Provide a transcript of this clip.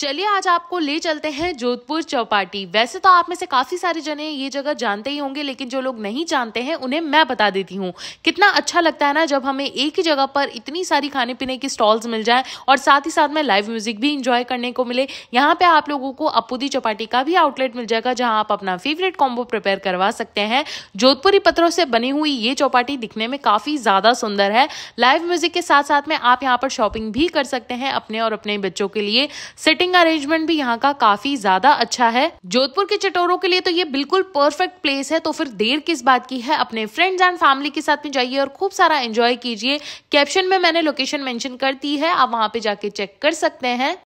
चलिए आज आपको ले चलते हैं जोधपुर चौपाटी वैसे तो आप में से काफ़ी सारे जने ये जगह जानते ही होंगे लेकिन जो लोग नहीं जानते हैं उन्हें मैं बता देती हूँ कितना अच्छा लगता है ना जब हमें एक ही जगह पर इतनी सारी खाने पीने की स्टॉल्स मिल जाए और साथ ही साथ में लाइव म्यूज़िक भी इंजॉय करने को मिले यहाँ पे आप लोगों को अपूदी चौपाटी का भी आउटलेट मिल जाएगा जहाँ आप अपना फेवरेट कॉम्बो प्रिपेयर करवा सकते हैं जोधपुरी पत्थरों से बनी हुई ये चौपाटी दिखने में काफ़ी ज़्यादा सुंदर है लाइव म्यूज़िक के साथ साथ में आप यहाँ पर शॉपिंग भी कर सकते हैं अपने और अपने बच्चों के लिए सिटिंग सिटिंग अरेंजमेंट भी यहाँ का काफी ज्यादा अच्छा है जोधपुर के चटोरों के लिए तो ये बिल्कुल परफेक्ट प्लेस है तो फिर देर किस बात की है अपने फ्रेंड्स एंड फैमिली के साथ में जाइए और खूब सारा एंजॉय कीजिए कैप्शन में मैंने लोकेशन मेंशन कर दी है आप वहां पे जाके चेक कर सकते हैं